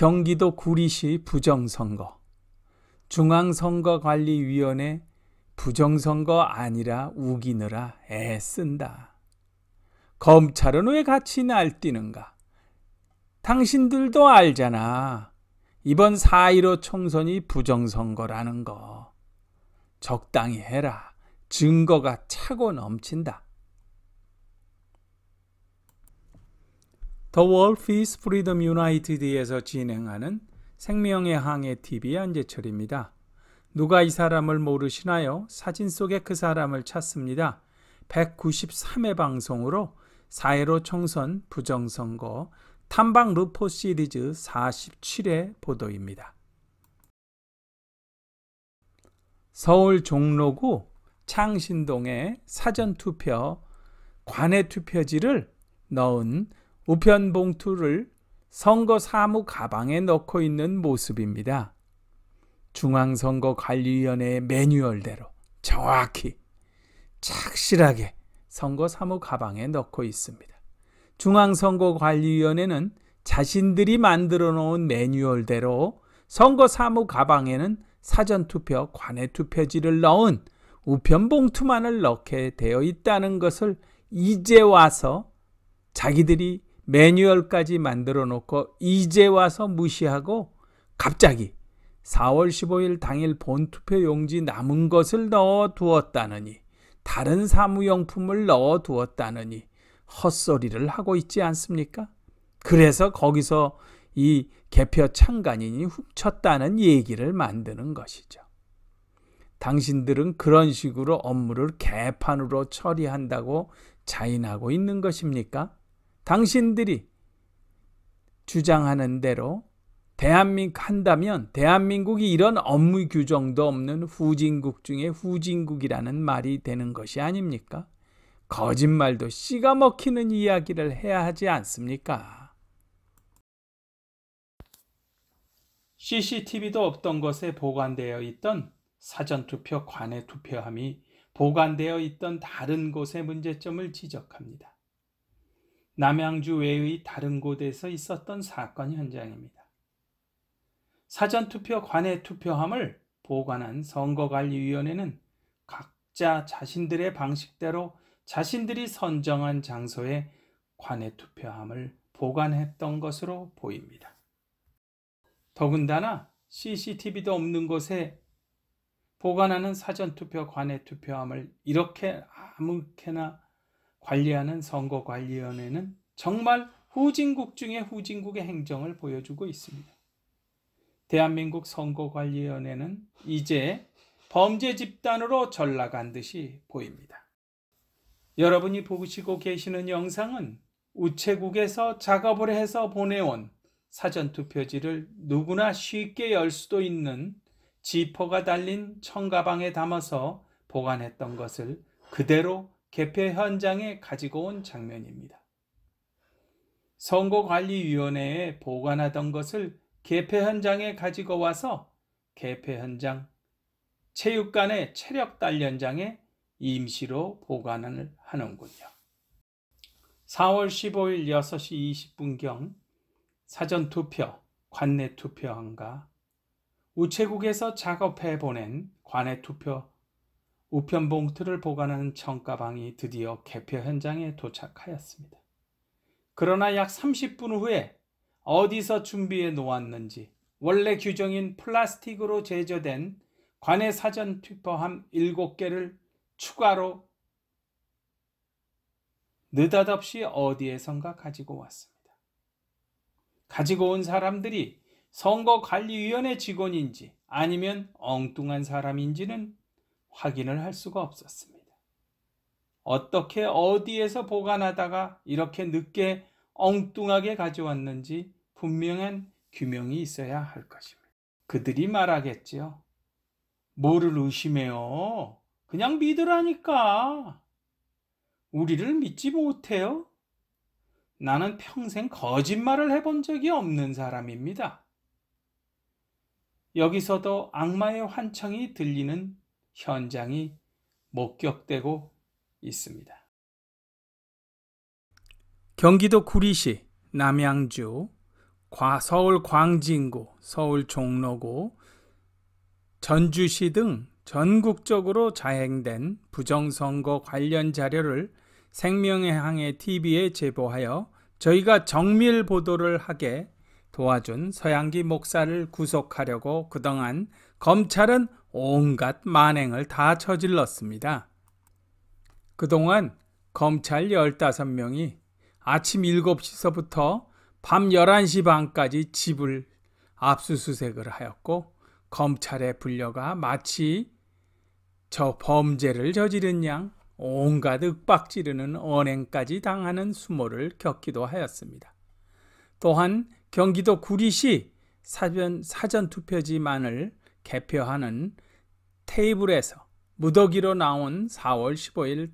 경기도 구리시 부정선거, 중앙선거관리위원회 부정선거 아니라 우기느라 애쓴다. 검찰은 왜 같이 날뛰는가? 당신들도 알잖아. 이번 4.15 총선이 부정선거라는 거. 적당히 해라. 증거가 차고 넘친다. 더 월프 이스 프리덤 유나이티드에서 진행하는 생명의 항해 TV 안재철입니다. 누가 이 사람을 모르시나요? 사진 속에 그 사람을 찾습니다. 193회 방송으로 사회로 총선, 부정선거, 탐방 루포 시리즈 47회 보도입니다. 서울 종로구 창신동의 사전투표 관외투표지를 넣은 우편 봉투를 선거 사무 가방에 넣고 있는 모습입니다. 중앙선거관리위원회의 매뉴얼대로 정확히 착실하게 선거 사무 가방에 넣고 있습니다. 중앙선거관리위원회는 자신들이 만들어 놓은 매뉴얼대로 선거 사무 가방에는 사전투표, 관외투표지를 넣은 우편봉투만을 넣게 되어 있다는 것을 이제 와서 자기들이 매뉴얼까지 만들어 놓고 이제 와서 무시하고 갑자기 4월 15일 당일 본투표 용지 남은 것을 넣어 두었다느니 다른 사무용품을 넣어 두었다느니 헛소리를 하고 있지 않습니까? 그래서 거기서 이 개표 창간인이 훔쳤다는 얘기를 만드는 것이죠. 당신들은 그런 식으로 업무를 개판으로 처리한다고 자인하고 있는 것입니까? 당신들이 주장하는 대로 대한민국 한다면 대한민국이 이런 업무 규정도 없는 후진국 중에 후진국이라는 말이 되는 것이 아닙니까? 거짓말도 씨가 먹히는 이야기를 해야 하지 않습니까? CCTV도 없던 곳에 보관되어 있던 사전투표 관에 투표함이 보관되어 있던 다른 곳의 문제점을 지적합니다. 남양주 외의 다른 곳에서 있었던 사건 현장입니다. 사전투표 관외 투표함을 보관한 선거관리위원회는 각자 자신들의 방식대로 자신들이 선정한 장소에 관외 투표함을 보관했던 것으로 보입니다. 더군다나 CCTV도 없는 곳에 보관하는 사전투표 관외 투표함을 이렇게 아무렇게나 관리하는 선거관리위원회는 정말 후진국 중에 후진국의 행정을 보여주고 있습니다. 대한민국 선거관리위원회는 이제 범죄 집단으로 전락한 듯이 보입니다. 여러분이 보시고 계시는 영상은 우체국에서 작업을 해서 보내온 사전투표지를 누구나 쉽게 열 수도 있는 지퍼가 달린 청가방에 담아서 보관했던 것을 그대로 개폐 현장에 가지고 온 장면입니다. 선거관리위원회에 보관하던 것을 개표 현장에 가지고 와서 개표 현장, 체육관의 체력 단련장에 임시로 보관을 하는군요. 4월 15일 6시 20분경 사전투표, 관내투표함과 우체국에서 작업해 보낸 관내투표 우편 봉투를 보관하는 청가방이 드디어 개표 현장에 도착하였습니다. 그러나 약 30분 후에 어디서 준비해 놓았는지 원래 규정인 플라스틱으로 제조된 관의 사전 투표함 7개를 추가로 느닷없이 어디에선가 가지고 왔습니다. 가지고 온 사람들이 선거관리위원회 직원인지 아니면 엉뚱한 사람인지는 확인을 할 수가 없었습니다. 어떻게 어디에서 보관하다가 이렇게 늦게 엉뚱하게 가져왔는지 분명한 규명이 있어야 할 것입니다. 그들이 말하겠지요. 뭐를 의심해요? 그냥 믿으라니까. 우리를 믿지 못해요? 나는 평생 거짓말을 해본 적이 없는 사람입니다. 여기서도 악마의 환청이 들리는 현장이 목격되고 있습니다. 경기도 구리시, 남양주, 서울 광진구, 서울 종로구, 전주시 등 전국적으로 자행된 부정선거 관련 자료를 생명의 항해 TV에 제보하여 저희가 정밀 보도를 하게 도와준 서양기 목사를 구속하려고 그동안 검찰은 온갖 만행을 다 저질렀습니다. 그동안 검찰 15명이 아침 7시서부터 밤 11시 반까지 집을 압수수색을 하였고 검찰의 불려가 마치 저 범죄를 저지른 양 온갖 윽박 지르는 언행까지 당하는 수모를 겪기도 하였습니다. 또한 경기도 구리시 사전, 투표지만을 개표하는 테이블에서 무더기로 나온 4월 15일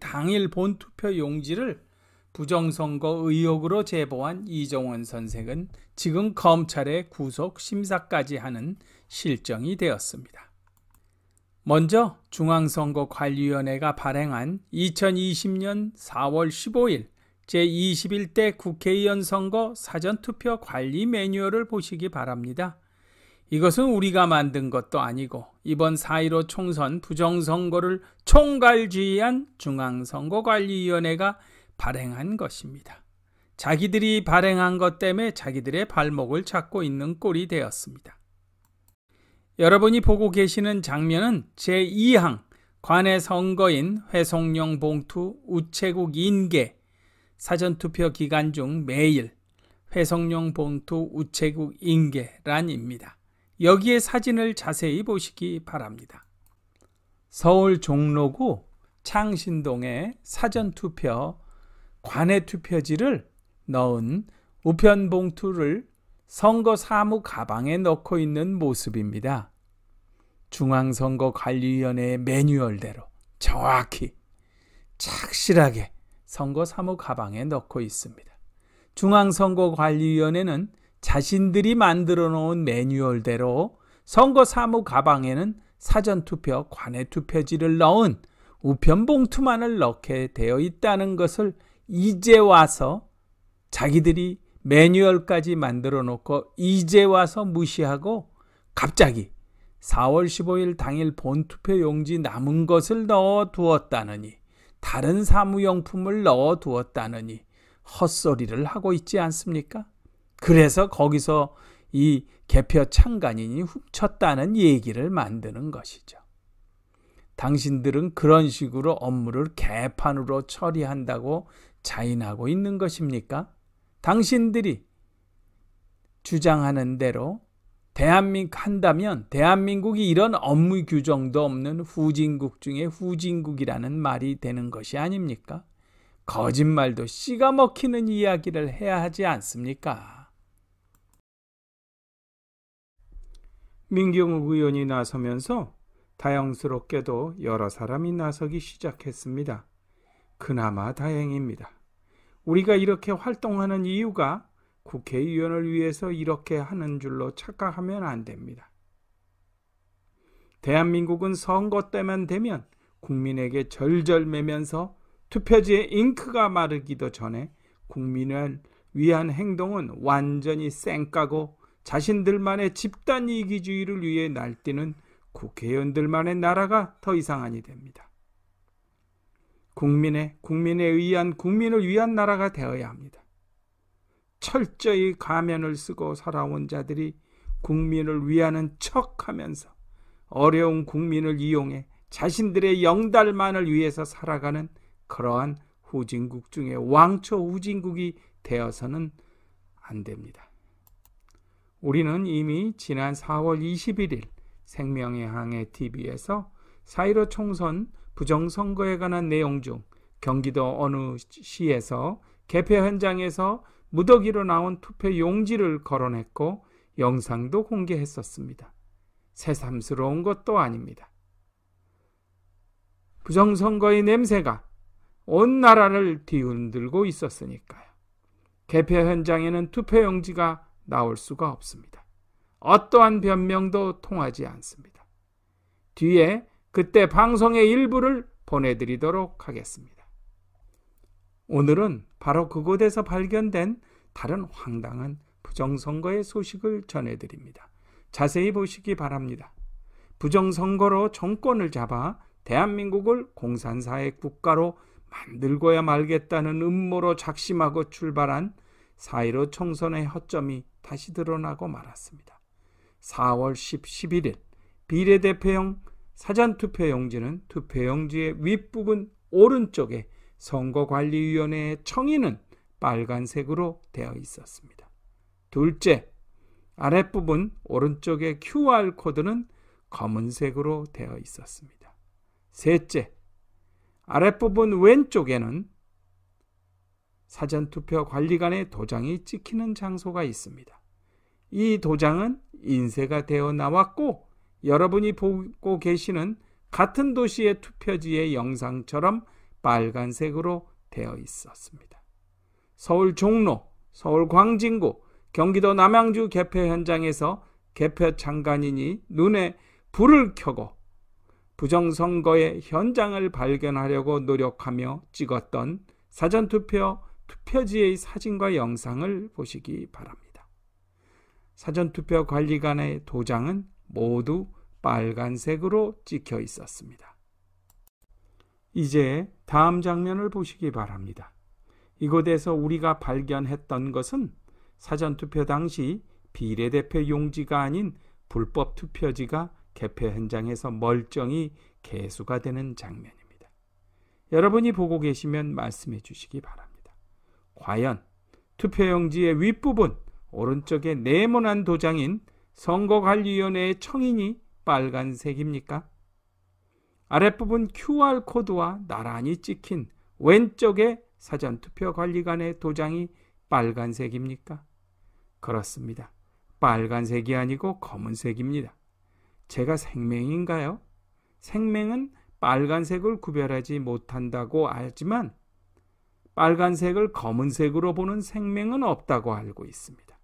당일 본투표 용지를 부정선거 의혹으로 제보한 이정원 선생은 지금 검찰의 구속 심사까지 하는 실정이 되었습니다. 먼저 중앙선거관리위원회가 발행한 2020년 4월 15일 제21대 국회의원 선거 사전투표 관리 매뉴얼을 보시기 바랍니다. 이것은 우리가 만든 것도 아니고 이번 4.15 총선 부정선거를 총괄주의한 중앙선거관리위원회가 발행한 것입니다. 자기들이 발행한 것 때문에 자기들의 발목을 잡고 있는 꼴이 되었습니다. 여러분이 보고 계시는 장면은 제2항 관의 선거인 회송용 봉투 우체국 인계 사전투표 기간 중 매일 회송용 봉투 우체국 인계란입니다. 여기에 사진을 자세히 보시기 바랍니다. 서울 종로구 창신동의 사전투표 관외투표지를 넣은 우편봉투를 선거 사무 가방에 넣고 있는 모습입니다. 중앙선거관리위원회의 매뉴얼대로 정확히 착실하게 선거 사무 가방에 넣고 있습니다. 중앙선거관리위원회는 자신들이 만들어 놓은 매뉴얼대로 선거 사무 가방에는 사전투표, 관외투표지를 넣은 우편봉투만을 넣게 되어 있다는 것을 이제 와서 자기들이 매뉴얼까지 만들어 놓고 이제 와서 무시하고 갑자기 4월 15일 당일 본투표 용지 남은 것을 넣어 두었다느니 다른 사무용품을 넣어 두었다느니 헛소리를 하고 있지 않습니까? 그래서 거기서 이 개표 창간인이 훔쳤다는 얘기를 만드는 것이죠. 당신들은 그런 식으로 업무를 개판으로 처리한다고 자인하고 있는 것입니까? 당신들이 주장하는 대로 대한민국 한다면 대한민국이 이런 업무 규정도 없는 후진국 중에 후진국이라는 말이 되는 것이 아닙니까? 거짓말도 씨가 먹히는 이야기를 해야 하지 않습니까? 민경욱 의원이 나서면서 다양스럽게도 여러 사람이 나서기 시작했습니다. 그나마 다행입니다. 우리가 이렇게 활동하는 이유가 국회의원을 위해서 이렇게 하는 줄로 착각하면 안 됩니다. 대한민국은 선거 때만 되면 국민에게 절절매면서 투표지에 잉크가 마르기도 전에 국민을 위한 행동은 완전히 쌩까고 자신들만의 집단 이기주의를 위해 날뛰는 국회의원들만의 나라가 더 이상하니 됩니다. 국민의 국민에 의한 국민을 위한 나라가 되어야 합니다. 철저히 가면을 쓰고 살아온 자들이 국민을 위하는 척하면서 어려운 국민을 이용해 자신들의 영달만을 위해서 살아가는 그러한 후진국 중에 왕초 후진국이 되어서는 안 됩니다. 우리는 이미 지난 4월 21일 생명의 항해 TV에서 사이로 총선 부정선거에 관한 내용 중 경기도 어느 시에서 개표 현장에서 무더기로 나온 투표 용지를 거론했고 영상도 공개했었습니다. 새삼스러운 것도 아닙니다. 부정선거의 냄새가 온 나라를 뒤흔들고 있었으니까요. 개표 현장에는 투표 용지가 나올 수가 없습니다. 어떠한 변명도 통하지 않습니다. 뒤에 그때 방송의 일부를 보내드리도록 하겠습니다. 오늘은 바로 그곳에서 발견된 다른 황당한 부정선거의 소식을 전해드립니다. 자세히 보시기 바랍니다. 부정선거로 정권을 잡아 대한민국을 공산사회 국가로 만들고야 말겠다는 음모로 작심하고 출발한 사1 5 총선의 허점이 다시 드러나고 말았습니다. 4월 10, 11일 비례대표용 사전투표용지는 투표용지의 윗부분 오른쪽에 선거관리위원회의 청의는 빨간색으로 되어 있었습니다. 둘째, 아랫부분 오른쪽의 QR코드는 검은색으로 되어 있었습니다. 셋째, 아랫부분 왼쪽에는 사전투표 관리관의 도장이 찍히는 장소가 있습니다. 이 도장은 인쇄가 되어 나왔고 여러분이 보고 계시는 같은 도시의 투표지의 영상처럼 빨간색으로 되어 있었습니다. 서울 종로, 서울 광진구, 경기도 남양주 개표 현장에서 개표 장관인이 눈에 불을 켜고 부정선거의 현장을 발견하려고 노력하며 찍었던 사전투표 투표지의 사진과 영상을 보시기 바랍니다. 사전투표 관리관의 도장은 모두 빨간색으로 찍혀 있었습니다. 이제 다음 장면을 보시기 바랍니다. 이곳에서 우리가 발견했던 것은 사전투표 당시 비례대표 용지가 아닌 불법 투표지가 개표 현장에서 멀쩡히 개수가 되는 장면입니다. 여러분이 보고 계시면 말씀해 주시기 바랍니다. 과연 투표용지의 윗부분 오른쪽에 네모난 도장인 선거관리위원회의 청인이 빨간색입니까? 아랫부분 QR코드와 나란히 찍힌 왼쪽에 사전투표관리관의 도장이 빨간색입니까? 그렇습니다. 빨간색이 아니고 검은색입니다. 제가 생명인가요? 생명은 빨간색을 구별하지 못한다고 알지만 빨간색을 검은색으로 보는 생명은 없다고 알고 있습니다.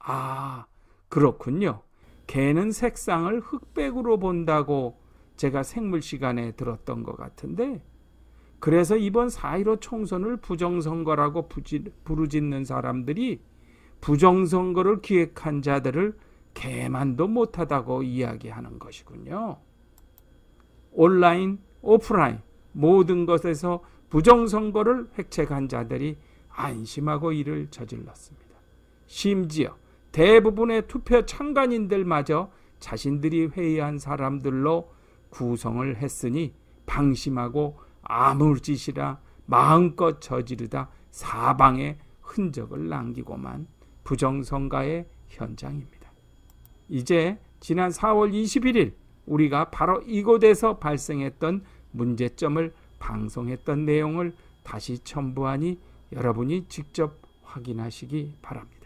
아, 그렇군요. 개는 색상을 흑백으로 본다고 제가 생물 시간에 들었던 것 같은데, 그래서 이번 4.15 총선을 부정선거라고 부르짖는 사람들이 부정선거를 기획한 자들을 개만도 못하다고 이야기하는 것이군요. 온라인, 오프라인, 모든 것에서 부정선거를 획책한 자들이 안심하고 이를 저질렀습니다. 심지어 대부분의 투표 참관인들마저 자신들이 회의한 사람들로 구성을 했으니 방심하고 아무 짓이라 마음껏 저지르다 사방에 흔적을 남기고만 부정선가의 현장입니다. 이제 지난 4월 21일 우리가 바로 이곳에서 발생했던 문제점을 방송했던 내용을 다시 첨부하니 여러분이 직접 확인하시기 바랍니다.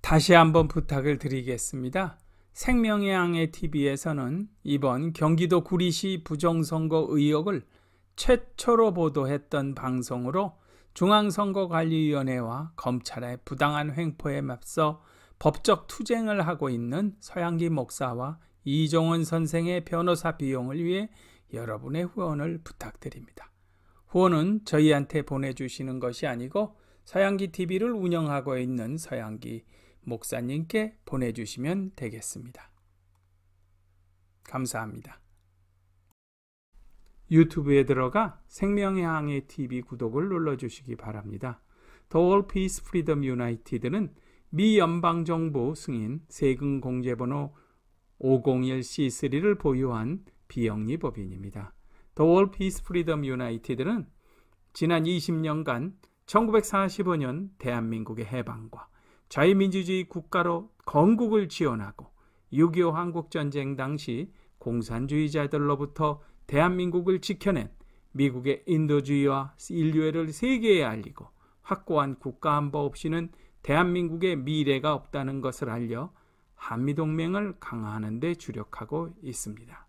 다시 한번 부탁을 드리겠습니다. 생명의 항해 TV에서는 이번 경기도 구리시 부정선거 의혹을 최초로 보도했던 방송으로 중앙선거관리위원회와 검찰의 부당한 횡포에 맞서 법적 투쟁을 하고 있는 서양기 목사와 이종원 선생의 변호사 비용을 위해 여러분의 후원을 부탁드립니다. 후원은 저희한테 보내주시는 것이 아니고 서양기 TV를 운영하고 있는 서양기 목사님께 보내주시면 되겠습니다. 감사합니다. 유튜브에 들어가 생명의 항해 TV 구독을 눌러주시기 바랍니다. The All Peace Freedom United는 미 연방정부 승인 세금 공제번호 501C3를 보유한 비영리 법인입니다. 더월 피스 프리덤 유나이티드는 지난 20년간 1945년 대한민국의 해방과 자유민주주의 국가로 건국을 지원하고 6.25 한국전쟁 당시 공산주의자들로부터 대한민국을 지켜낸 미국의 인도주의와 인류애를 세계에 알리고 확고한 국가안보 없이는 대한민국의 미래가 없다는 것을 알려 한미동맹을 강화하는 데 주력하고 있습니다.